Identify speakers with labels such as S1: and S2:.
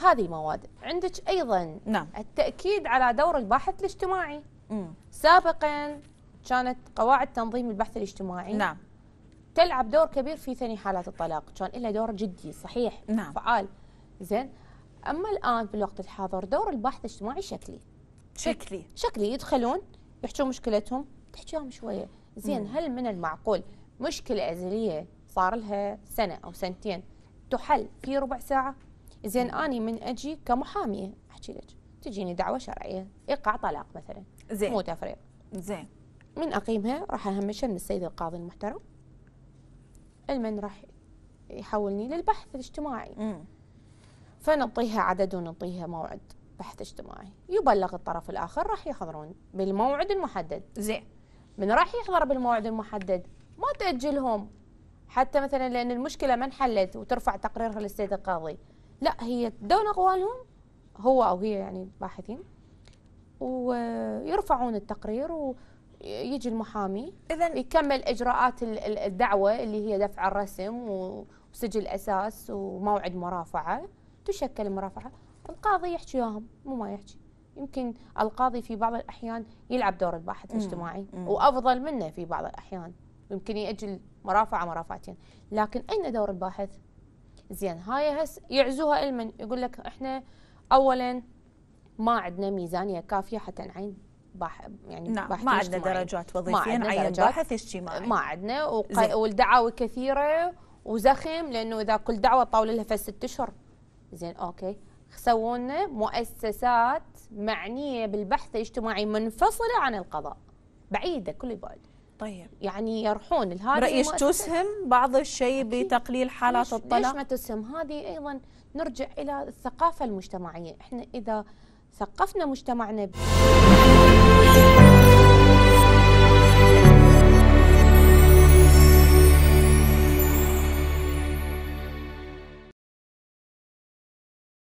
S1: هذه المواد عندك أيضا نعم. التأكيد على دور الباحث الاجتماعي مم. سابقا كانت قواعد تنظيم البحث الاجتماعي نعم تلعب دور كبير في ثني حالات الطلاق كان لها دور جدي صحيح نعم. فعال زين اما الان في الوقت الحاضر دور الباحث الاجتماعي شكلي شكلي شكلي يدخلون يحكون مشكلتهم تحكيهم شويه زين مم. هل من المعقول مشكله ازليه صار لها سنه او سنتين تحل في ربع ساعه زين اني من اجي كمحاميه احكي لك تجيني دعوه شرعيه ايقاع طلاق مثلا زين مو تفريق زين من اقيمها راح اهمشها من السيد القاضي المحترم المن راح يحولني للبحث الاجتماعي مم. فنعطيها عدد ونعطيها موعد بحث اجتماعي يبلغ الطرف الاخر راح يحضرون بالموعد المحدد زين من راح يحضر بالموعد المحدد ما تاجلهم حتى مثلا لان المشكله ما انحلت وترفع تقريرها للسيد القاضي لا هي تدون أقوالهم هو أو هي يعني الباحثين ويرفعون التقرير ويجي المحامي إذا يكمل إجراءات الدعوة اللي هي دفع الرسم وسجل أساس وموعد مرافعة تشكل المرافعة القاضي يحكي وياهم مو ما يحكي يمكن القاضي في بعض الأحيان يلعب دور الباحث الاجتماعي وأفضل منه في بعض الأحيان يمكن يأجل مرافعة مرافعتين لكن أين دور الباحث؟ زين هاي هس يعزوها المن يقول لك احنا اولا ما عندنا ميزانيه كافيه حتى نعين باح يعني نعم ما عندنا درجات وظيفيه نعين باحث اجتماعي ما عندنا والدعاوي كثيره وزخم لانه اذا كل دعوه طاول لها فست اشهر زين اوكي سوونا مؤسسات معنيه بالبحث الاجتماعي منفصله عن القضاء بعيده كل البعد طيب يعني يرحون الهذه رأيك تسهم بعض الشيء بتقليل حالات الطلاق ليش ما تسهم هذه أيضا نرجع إلى الثقافة المجتمعية إحنا إذا ثقفنا مجتمعنا